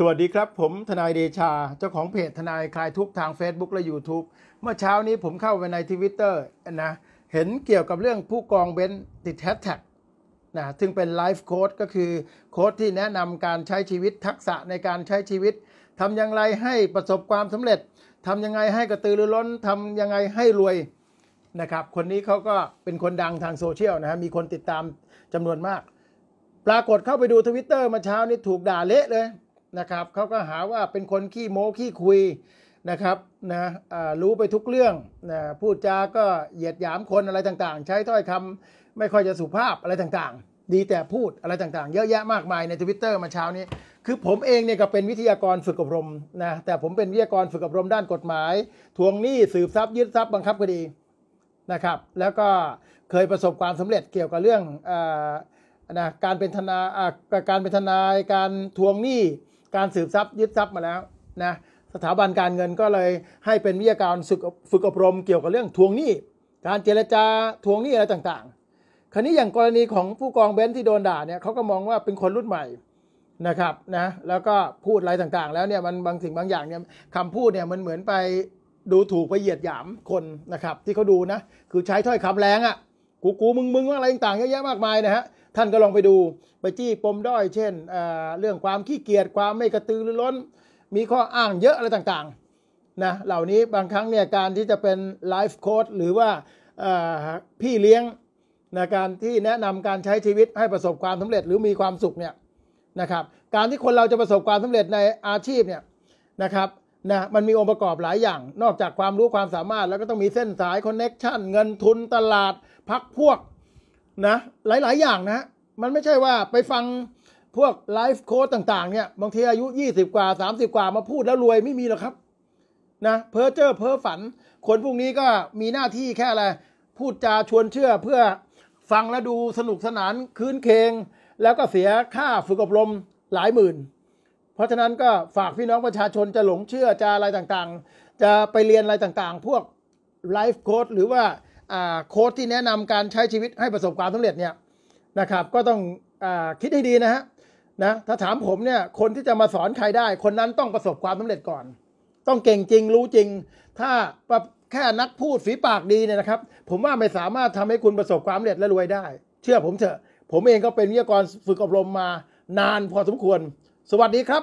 สวัสดีครับผมทนายเดชาเจ้าของเพจทนายคลายทุกทาง Facebook และ YouTube เมื่อเช้านี้ผมเข้าไปในทวิตเตอร์นะเห็นเกี่ยวกับเรื่องผู้กองเบนติดแฮชแท็กนะซึ่งเป็นไลฟ์โค้ดก็คือโค้ดที่แนะนำการใช้ชีวิตทักษะในการใช้ชีวิตทำอย่างไรให้ประสบความสำเร็จทำยังไงให้กระตือรือร้นทำยังไงให้รวยนะครับคนนี้เขาก็เป็นคนดังทางโซเชียลนะฮะมีคนติดตามจำนวนมาก ปรากฏเข้าไปดูทวิตเตอร์มาเช้านี้ถูกด่าเละเลยนะครับเขาก็หาว่าเป็นคนขี้โม้ขี้คุยนะครับนะรู้ไปทุกเรื่องนะพูดจา ก็เหยียดหยามคนอะไรต่างๆ ใช้ถ้อยคำไม่ค่อยจะสุภาพอะไรต่างๆ ดีแต่พูดอะไรต่างๆ เยอะแยะมากมายในทวิตเตอร์มาเช้านี้ คือผมเองเนี่ยก็เป็นวิทยากรฝึกอบรมนะแต่ผมเป็นวิทยากรฝึกอบรมด้านกฎหมาย ทวงหนี้สืบทรัพย์ยึดทรัพย์บังคับคดีนะครับแล้วก็เคยประสบความสำเร็จเกี่ยวกับเรื่องนะการเป็นทนายการเป็นทนายการทวงหนี้การสืบทรัพย์ ยึดทรัพย์มาแล้วนะสถาบันการเงินก็เลยให้เป็นวิทยาการฝึกอบรมเกี่ยวกับเรื่อง ทวงหนี้การเจรจาทวงหนี้อะไรต่างๆ ครานี้อย่างกรณีของผู้กองเบนซ์ที่โดนด่าเนี่ยเขาก็มองว่าเป็นคนรุ่นใหม่นะครับนะแล้วก็พูดอะไรต่างๆ แล้วเนี่ยมันบางสิ่งบางอย่างเนี่ยคำพูดเนี่ยมันเหมือนไปดูถูกไปเหยียดหยามคนนะครับ ที่เขาดูนะคือใช้ถ้อยคำแรงอะ่ะกูกูมึงมึงอะไรต่างๆเยอะแยะมากมายนะฮะท่านก็ลองไปดูไปจี้ปมด้อยเช่น เรื่องความขี้เกียจความไม่กระตือรือร้น มีข้ออ้างเยอะอะไรต่างๆนะเหล่านี้บางครั้งเนี่ยการที่จะเป็นไลฟ์โค้ดหรือว่าพี่เลี้ยงนะการที่แนะนำการใช้ชีวิตให้ประสบความสำเร็จหรือมีความสุขเนี่ยนะครับการที่คนเราจะประสบความสำเร็จในอาชีพเนี่ยนะครับนะมันมีองค์ประกอบหลายอย่างนอกจากความรู้ความสามารถ แล้วก็ต้องมีเส้นสายคอนเน็กชันเงินทุนตลาดพักพวกนะหลาย ๆ อย่างนะ มันไม่ใช่ว่าไปฟังพวกไลฟ์โค้ดต่างๆ เนี่ย บางทีอายุ 20 กว่า 30 กว่ามาพูดแล้วรวยไม่มีหรอกครับนะเพ้อเจ้อเพ้อฝัน คนพวกนี้ก็มีหน้าที่แค่อะไร พูดจาชวนเชื่อเพื่อฟังและดูสนุกสนานคืนเคง แล้วก็เสียค่าฝึกอบรมหลายหมื่น เพราะฉะนั้นก็ฝากพี่น้องประชาชนจะหลงเชื่อจะอะไรต่างๆ จะไปเรียนอะไรต่างๆ พวกไลฟ์โค้ดหรือว่าโค้ดที่แนะนำการใช้ชีวิตให้ประสบความสำเร็จเนี่ยนะครับ ก็ต้องอคิดให้ดีนะฮะนะถ้าถามผมเนี่ยคนที่จะมาสอนใครได้คนนั้นต้องประสบความสำเร็จก่อน ต้องเก่งจริงรู้จริง ถ้าแค่นักพูดฝีปากดีเนี่ยนะครับ ผมว่าไม่สามารถทำให้คุณประสบความสำเร็จและรวยได้ เชื่อผมเถอะผมเองก็เป็นวิทยากรฝึกอบรมมานานพอสมควร สวัสดีครับ